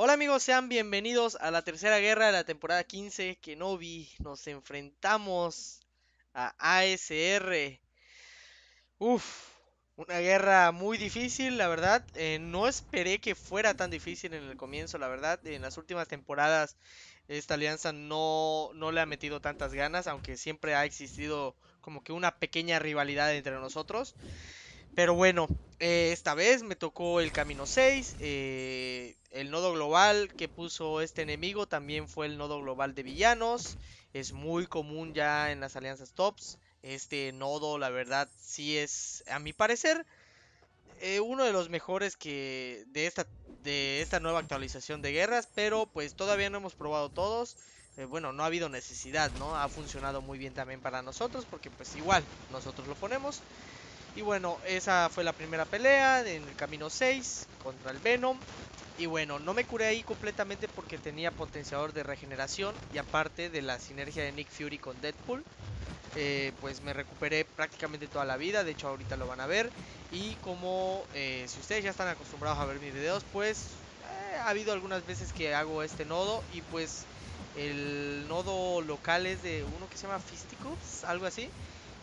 Hola amigos, sean bienvenidos a la tercera guerra de la temporada 15 que no vi. Nos enfrentamos a ASR. Uf, una guerra muy difícil, la verdad. Eh, no esperé que fuera tan difícil en el comienzo, la verdad. En las últimas temporadas esta alianza no, no le ha metido tantas ganas, aunque siempre ha existido como que una pequeña rivalidad entre nosotros. Pero bueno, eh, esta vez me tocó el camino 6. Eh, el nodo global que puso este enemigo también fue el nodo global de villanos. Es muy común ya en las alianzas tops. Este nodo, la verdad, sí es, a mi parecer, eh, uno de los mejores que de esta, de esta nueva actualización de guerras. Pero pues todavía no hemos probado todos. Eh, bueno, no ha habido necesidad, ¿no? Ha funcionado muy bien también para nosotros. Porque pues igual, nosotros lo ponemos. Y bueno, esa fue la primera pelea en el camino 6 contra el Venom. Y bueno, no me curé ahí completamente porque tenía potenciador de regeneración y aparte de la sinergia de Nick Fury con Deadpool, eh, pues me recuperé prácticamente toda la vida, de hecho ahorita lo van a ver. Y como eh, si ustedes ya están acostumbrados a ver mis videos, pues eh, ha habido algunas veces que hago este nodo y pues el nodo local es de uno que se llama Fisticups, algo así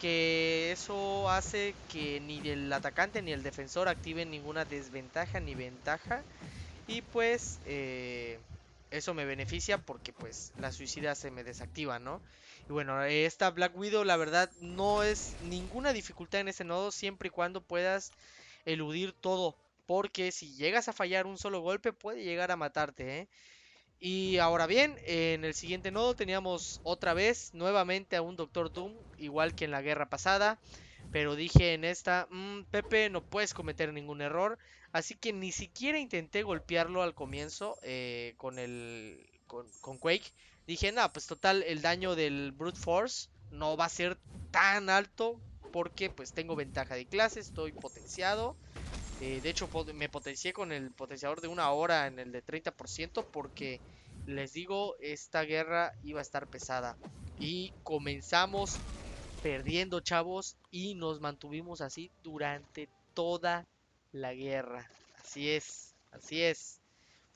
que eso hace que ni el atacante ni el defensor activen ninguna desventaja ni ventaja y pues eh, eso me beneficia porque pues la suicida se me desactiva, ¿no? Y bueno, esta Black Widow la verdad no es ninguna dificultad en este nodo siempre y cuando puedas eludir todo. Porque si llegas a fallar un solo golpe puede llegar a matarte, ¿eh? Y ahora bien, en el siguiente nodo teníamos otra vez nuevamente a un Doctor Doom, igual que en la guerra pasada. Pero dije en esta, mm, Pepe, no puedes cometer ningún error. Así que ni siquiera intenté golpearlo al comienzo eh, con el con, Quake. Dije, nada, pues total, el daño del Brute Force no va a ser tan alto porque pues tengo ventaja de clase, estoy potenciado. Eh, de hecho, me potencié con el potenciador de una hora en el de 30% porque les digo, esta guerra iba a estar pesada. Y comenzamos perdiendo, chavos, y nos mantuvimos así durante toda la guerra. Así es, así es.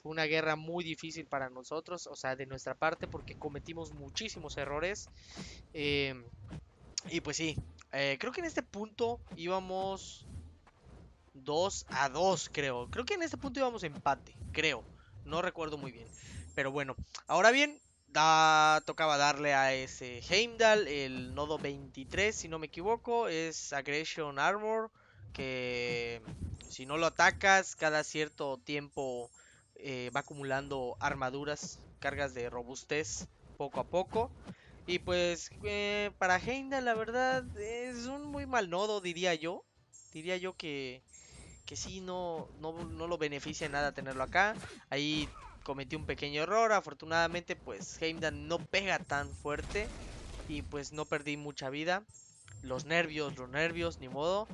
Fue una guerra muy difícil para nosotros, o sea, de nuestra parte, porque cometimos muchísimos errores. Em, y pues sí, eh, creo que en este punto íbamos 2 a 2, creo. Creo que en este punto íbamos empate, creo. No recuerdo muy bien. Pero bueno, ahora bien, Da, tocaba darle a ese Heimdall, el nodo 23, si no me equivoco, es Aggression Armor, que si no lo atacas, cada cierto tiempo eh, va acumulando armaduras, cargas de robustez poco a poco. Y pues eh, para Heimdall la verdad es un muy mal nodo, diría yo. Diría yo que, que sí, no, no, no lo beneficia nada tenerlo acá. Ahí cometí un pequeño error. Afortunadamente, pues Heimdall no pega tan fuerte y pues no perdí mucha vida. Los nervios, los nervios, ni modo.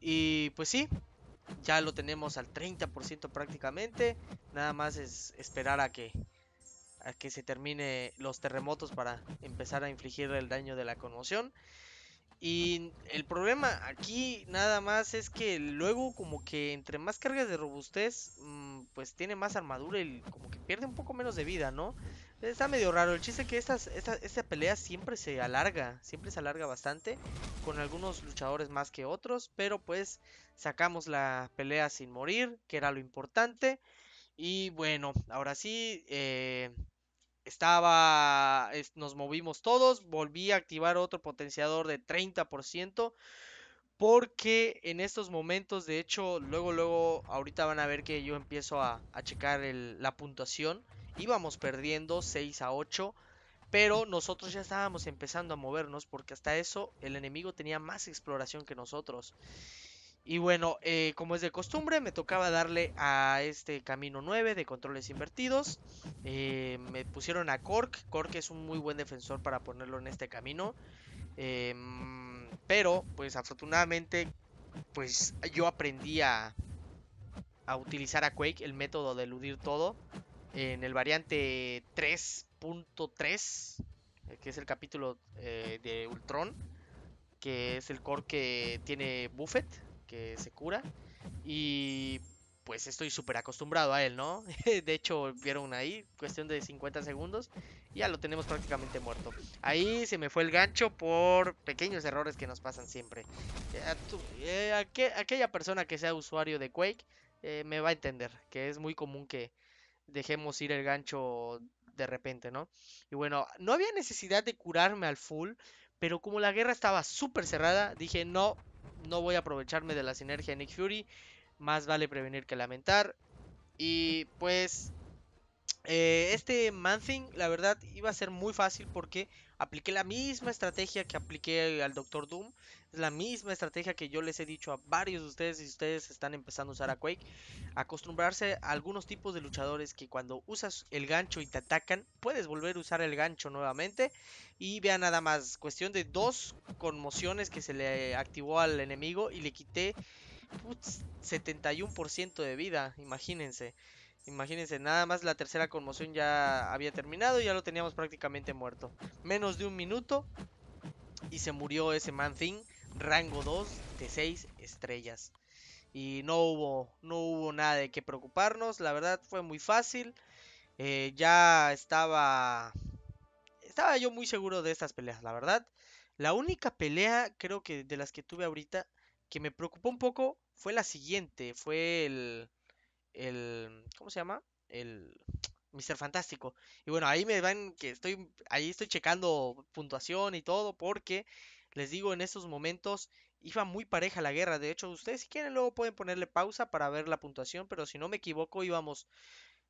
Y pues sí, ya lo tenemos al 30% prácticamente. Nada más es esperar a que a que se termine los terremotos para empezar a infligir el daño de la conmoción. Y el problema aquí nada más es que luego como que entre más cargas de robustez, mm, pues tiene más armadura y como que pierde un poco menos de vida, ¿no? Está medio raro, el chiste es que esta, esta pelea siempre se alarga, siempre se alarga bastante, con algunos luchadores más que otros, pero pues sacamos la pelea sin morir, que era lo importante. Y bueno, ahora sí, eh, estaba, nos movimos todos, volví a activar otro potenciador de 30%, porque en estos momentos, de hecho, luego, luego, ahorita van a ver que yo empiezo a, checar la puntuación, íbamos perdiendo 6 a 8, pero nosotros ya estábamos empezando a movernos porque hasta eso el enemigo tenía más exploración que nosotros. Y bueno, eh, como es de costumbre, me tocaba darle a este camino 9 de controles invertidos. Eh, me pusieron a Cork. Cork es un muy buen defensor para ponerlo en este camino. Eh, pero, pues afortunadamente, pues yo aprendí a, utilizar a Quake, el método de eludir todo. En el variante 3.3, que es el capítulo de Ultron, que es el Kork que tiene Buffet que se cura. Y pues estoy súper acostumbrado a él, ¿no? De hecho, vieron ahí, cuestión de 50 segundos, ya lo tenemos prácticamente muerto. Ahí se me fue el gancho por pequeños errores que nos pasan siempre. Eh, eh aquella persona que sea usuario de Quake eh, me va a entender que es muy común que dejemos ir el gancho de repente, ¿no? Y bueno, no había necesidad de curarme al full, pero como la guerra estaba súper cerrada, dije, no, no voy a aprovecharme de la sinergia de Nick Fury. Más vale prevenir que lamentar. Y pues eh, este Manthing. la verdad, iba a ser muy fácil porque Apliqué la misma estrategia que apliqué al Doctor Doom. Es la misma estrategia que yo les he dicho a varios de ustedes. Si ustedes están empezando a usar a Quake, acostumbrarse a algunos tipos de luchadores que cuando usas el gancho y te atacan, puedes volver a usar el gancho nuevamente. Y vean nada más, cuestión de dos conmociones que se le activó al enemigo y le quité 71% de vida. Imagínense. Imagínense, nada más la tercera conmoción ya había terminado, y ya lo teníamos prácticamente muerto. Menos de un minuto y se murió ese Man Thing, rango 2 de 6 estrellas. Y no hubo, no hubo nada de qué preocuparnos, la verdad fue muy fácil. Eh, ya estaba, estaba yo muy seguro de estas peleas, la verdad. La única pelea, creo que de las que tuve ahorita, que me preocupó un poco fue la siguiente, fue el el, ¿cómo se llama? El Mr. Fantástico. Y bueno, ahí me van que estoy, ahí estoy checando puntuación y todo, porque les digo, en estos momentos iba muy pareja la guerra. De hecho, ustedes si quieren luego pueden ponerle pausa para ver la puntuación, pero si no me equivoco íbamos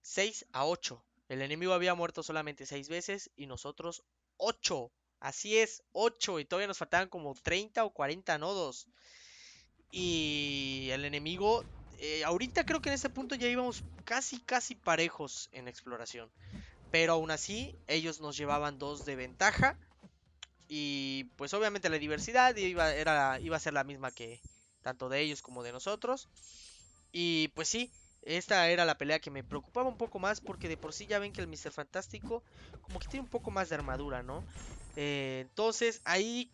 6 a 8. El enemigo había muerto solamente 6 veces y nosotros 8. Así es, 8. Y todavía nos faltaban como 30 o 40 nodos. Y el enemigo eh, ahorita creo que en este punto ya íbamos casi, casi parejos en exploración. Pero aún así, ellos nos llevaban dos de ventaja. Y pues obviamente la diversidad iba, era, iba a ser la misma que tanto de ellos como de nosotros. Y pues sí, esta era la pelea que me preocupaba un poco más porque de por sí ya ven que el Mr. Fantástico como que tiene un poco más de armadura, ¿no? Eh, entonces ahí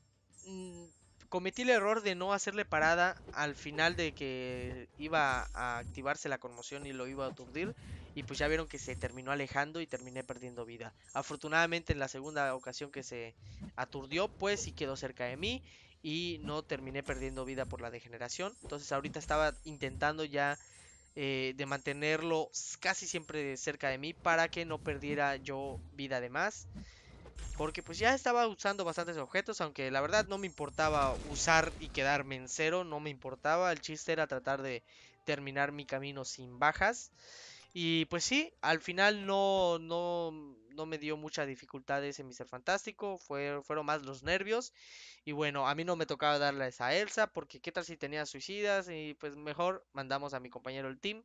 mm, cometí el error de no hacerle parada al final de que iba a activarse la conmoción y lo iba a aturdir. Y pues ya vieron que se terminó alejando y terminé perdiendo vida. Afortunadamente en la segunda ocasión que se aturdió, pues sí quedó cerca de mí y no terminé perdiendo vida por la degeneración. Entonces ahorita estaba intentando ya eh, de mantenerlo casi siempre cerca de mí para que no perdiera yo vida de más. Porque pues ya estaba usando bastantes objetos, aunque la verdad no me importaba usar y quedarme en cero, no me importaba. El chiste era tratar de terminar mi camino sin bajas. Y pues sí, al final no, no, no me dio muchas dificultades en Mr. Fantástico, fueron más los nervios. Y bueno, a mí no me tocaba darle a Elsa, porque qué tal si tenía suicidas, y pues mejor mandamos a mi compañero el team.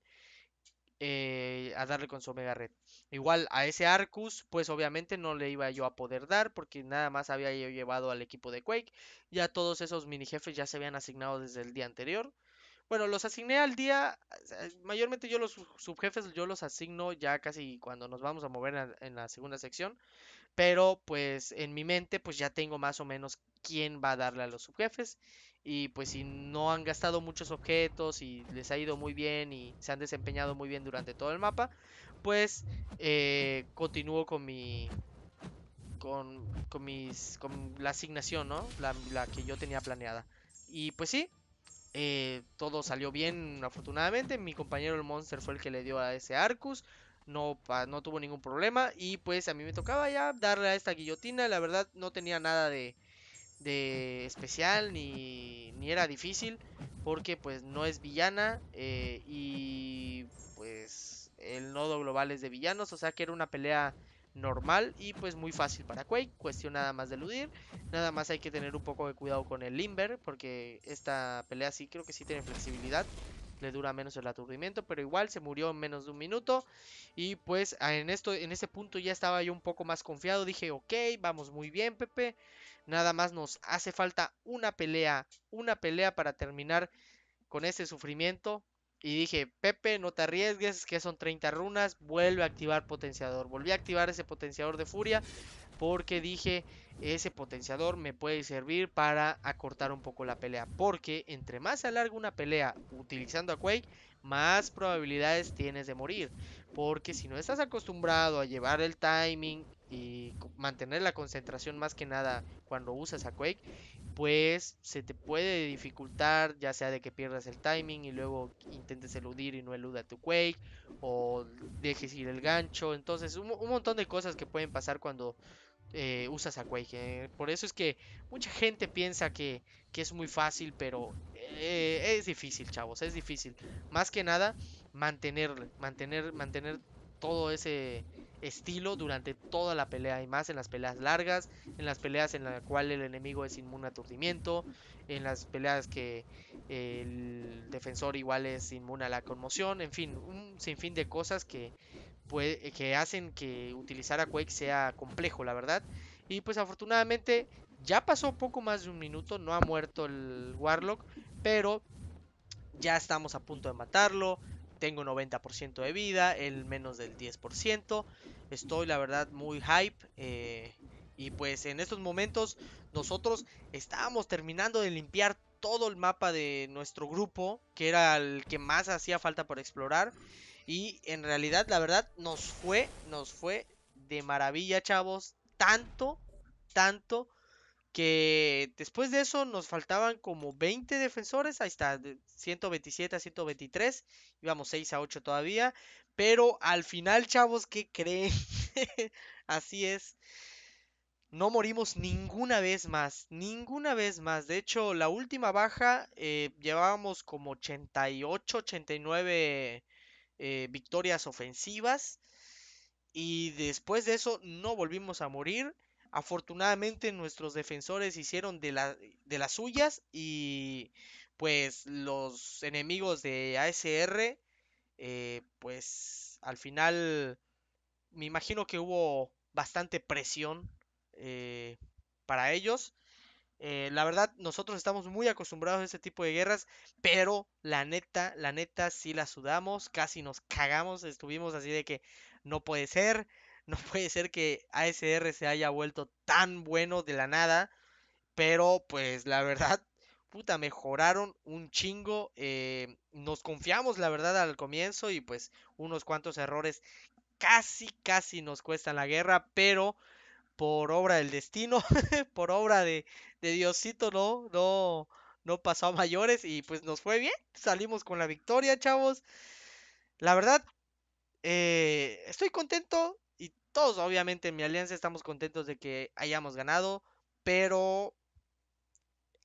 Eh, a darle con su mega Red. Igual a ese Arcus, pues obviamente no le iba yo a poder dar porque nada más había yo llevado al equipo de Quake. Ya todos esos mini jefes ya se habían asignado desde el día anterior. Bueno, los asigné al día, eh, mayormente yo los subjefes yo los asigno ya casi cuando nos vamos a mover en, en la segunda sección, pero pues en mi mente pues ya tengo más o menos quién va a darle a los subjefes y pues si no han gastado muchos objetos y les ha ido muy bien y se han desempeñado muy bien durante todo el mapa, pues eh, continúo con mi... Con, con, mis, con la asignación, ¿no? La, que yo tenía planeada. Y pues sí, eh, todo salió bien afortunadamente. Mi compañero el Monster fue el que le dio a ese Arcus. No, no tuvo ningún problema. Y pues a mí me tocaba ya darle a esta guillotina. La verdad no tenía nada de, de especial ni, era difícil porque pues no es villana eh, y pues el nodo global es de villanos, o sea que era una pelea normal y pues muy fácil para Quake, cuestión nada más de eludir, nada más hay que tener un poco de cuidado con el Limber porque esta pelea sí creo que sí tiene flexibilidad, le dura menos el aturdimiento, pero igual se murió en menos de un minuto. Y pues ah, en, esto, en este punto ya estaba yo un poco más confiado. Dije, ok, vamos muy bien, Pepe. Nada más nos hace falta una pelea, una pelea para terminar con ese sufrimiento. Y dije, Pepe, no te arriesgues, que son 30 runas, vuelve a activar potenciador. Volví a activar ese potenciador de furia porque dije, ese potenciador me puede servir para acortar un poco la pelea. Porque entre más se alarga una pelea utilizando a Quake, más probabilidades tienes de morir. Porque si no estás acostumbrado a llevar el timing y mantener la concentración más que nada cuando usas a Quake, pues se te puede dificultar, ya sea de que pierdas el timing y luego intentes eludir y no eluda tu Quake, o dejes ir el gancho. Entonces, un, montón de cosas que pueden pasar cuando eh, usas a Quake. Eh. Por eso es que mucha gente piensa que, que, es muy fácil, pero eh, es difícil, chavos, es difícil. Más que nada, mantener, mantener, mantener todo ese estilo durante toda la pelea y más en las peleas largas, en las peleas en las cuales el enemigo es inmune a aturdimiento, en las peleas que el defensor igual es inmune a la conmoción, en fin, un sinfín de cosas que, que hacen que utilizar a Quake sea complejo, la verdad. Y pues afortunadamente ya pasó poco más de un minuto, no ha muerto el Warlock, pero ya estamos a punto de matarlo. Tengo 90% de vida, el menos del 10%. Estoy la verdad muy hype. Eh, y pues en estos momentos nosotros estábamos terminando de limpiar todo el mapa de nuestro grupo, que era el que más hacía falta por explorar. Y en realidad, la verdad, nos fue, nos fue de maravilla, chavos. Tanto, tanto que después de eso nos faltaban como 20 defensores, ahí está, 127 a 123, íbamos 6 a 8 todavía, pero al final, chavos, ¿qué creen? Así es. No morimos ninguna vez más, ninguna vez más. De hecho, la última baja eh, llevábamos como 88, 89 eh, victorias ofensivas. Y después de eso no volvimos a morir. Afortunadamente nuestros defensores hicieron de, de las suyas y pues los enemigos de ASR eh, pues al final me imagino que hubo bastante presión eh, para ellos. Eh, la verdad, nosotros estamos muy acostumbrados a este tipo de guerras, pero la neta, la neta, sí la sudamos, casi nos cagamos, estuvimos así de que no puede ser, no puede ser que ASR se haya vuelto tan bueno de la nada. Pero pues la verdad, puta, mejoraron un chingo. Eh, nos confiamos, la verdad, al comienzo y pues unos cuantos errores casi, casi nos cuestan la guerra, pero por obra del destino, por obra de, Diosito, no, no, no pasó a mayores y pues nos fue bien, salimos con la victoria, chavos. La verdad, eh, estoy contento, y todos, obviamente, en mi alianza estamos contentos de que hayamos ganado. Pero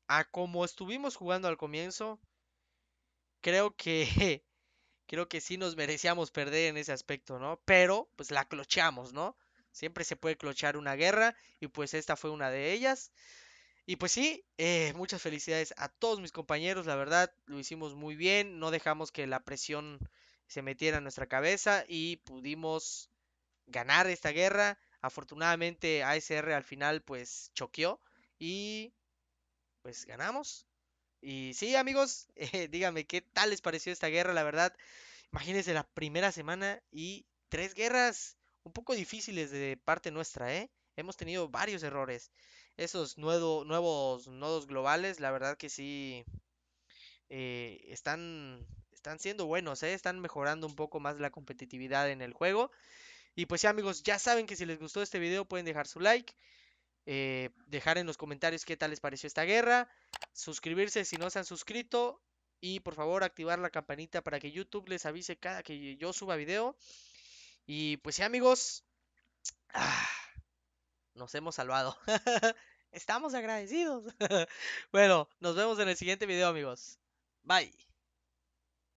a como estuvimos jugando al comienzo, creo que creo que sí nos merecíamos perder en ese aspecto, ¿no? Pero pues la clochamos, ¿no? Siempre se puede clochar una guerra y pues esta fue una de ellas. Y pues sí, eh, muchas felicidades a todos mis compañeros, la verdad lo hicimos muy bien, no dejamos que la presión se metiera en nuestra cabeza y pudimos ganar esta guerra. Afortunadamente ASR al final pues choqueó y pues ganamos. Y sí, amigos, eh, díganme qué tal les pareció esta guerra, la verdad. Imagínense la primera semana y tres guerras un poco difíciles de parte nuestra, ¿eh? Hemos tenido varios errores. Esos nuevo, nuevos nodos globales, la verdad que sí, eh, están, están siendo buenos, ¿eh? Están mejorando un poco más la competitividad en el juego. Y pues sí amigos, ya saben que si les gustó este video pueden dejar su like. Eh, dejar en los comentarios qué tal les pareció esta guerra. Suscribirse si no se han suscrito. Y por favor activar la campanita para que YouTube les avise cada que yo suba video. Y pues sí amigos. Ah, nos hemos salvado. Estamos agradecidos. bueno, nos vemos en el siguiente video amigos. Bye.